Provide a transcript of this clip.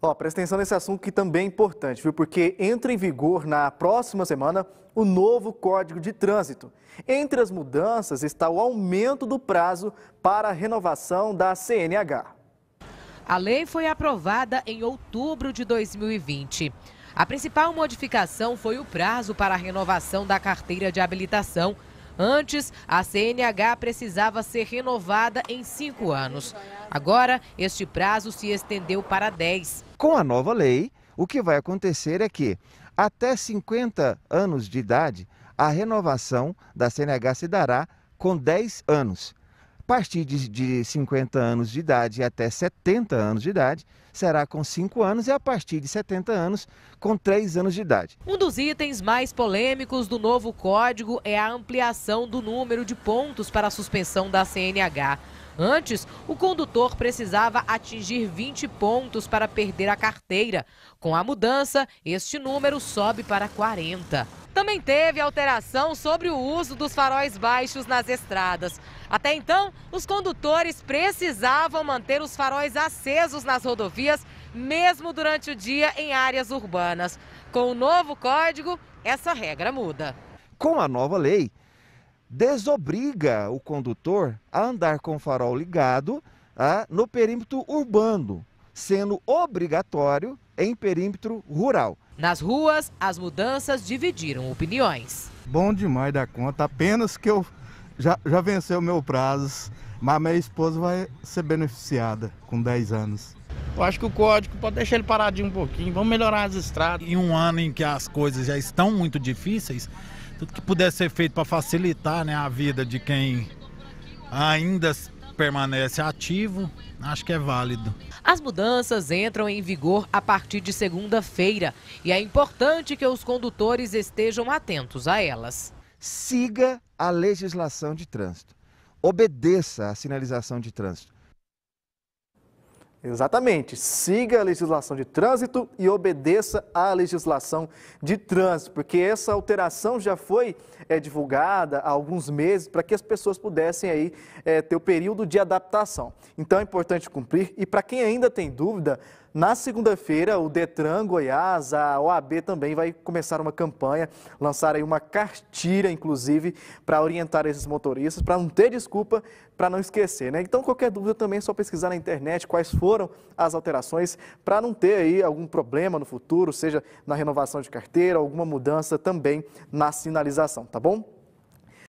Ó, presta atenção nesse assunto que também é importante, viu? Porque entra em vigor na próxima semana o novo Código de Trânsito. Entre as mudanças está o aumento do prazo para a renovação da CNH. A lei foi aprovada em outubro de 2020. A principal modificação foi o prazo para a renovação da carteira de habilitação Antes, a CNH precisava ser renovada em cinco anos. Agora, este prazo se estendeu para 10. Com a nova lei, o que vai acontecer é que, até 50 anos de idade, a renovação da CNH se dará com 10 anos partir de, de 50 anos de idade até 70 anos de idade, será com 5 anos e a partir de 70 anos, com 3 anos de idade. Um dos itens mais polêmicos do novo código é a ampliação do número de pontos para a suspensão da CNH. Antes, o condutor precisava atingir 20 pontos para perder a carteira. Com a mudança, este número sobe para 40 também teve alteração sobre o uso dos faróis baixos nas estradas. Até então, os condutores precisavam manter os faróis acesos nas rodovias, mesmo durante o dia em áreas urbanas. Com o novo código, essa regra muda. Com a nova lei, desobriga o condutor a andar com o farol ligado ah, no perímetro urbano, sendo obrigatório em perímetro rural. Nas ruas, as mudanças dividiram opiniões. Bom demais da conta, apenas que eu já, já venceu o meu prazo, mas minha esposa vai ser beneficiada com 10 anos. Eu acho que o código pode deixar ele paradinho um pouquinho, vamos melhorar as estradas. Em um ano em que as coisas já estão muito difíceis, tudo que puder ser feito para facilitar né, a vida de quem ainda permanece ativo, acho que é válido. As mudanças entram em vigor a partir de segunda-feira e é importante que os condutores estejam atentos a elas. Siga a legislação de trânsito, obedeça a sinalização de trânsito. Exatamente. Siga a legislação de trânsito e obedeça à legislação de trânsito, porque essa alteração já foi é, divulgada há alguns meses para que as pessoas pudessem aí é, ter o período de adaptação. Então é importante cumprir. E para quem ainda tem dúvida, na segunda-feira, o Detran Goiás, a OAB também vai começar uma campanha, lançar aí uma cartilha, inclusive, para orientar esses motoristas, para não ter desculpa, para não esquecer, né? Então, qualquer dúvida também é só pesquisar na internet quais foram foram as alterações para não ter aí algum problema no futuro, seja na renovação de carteira, alguma mudança também na sinalização, tá bom?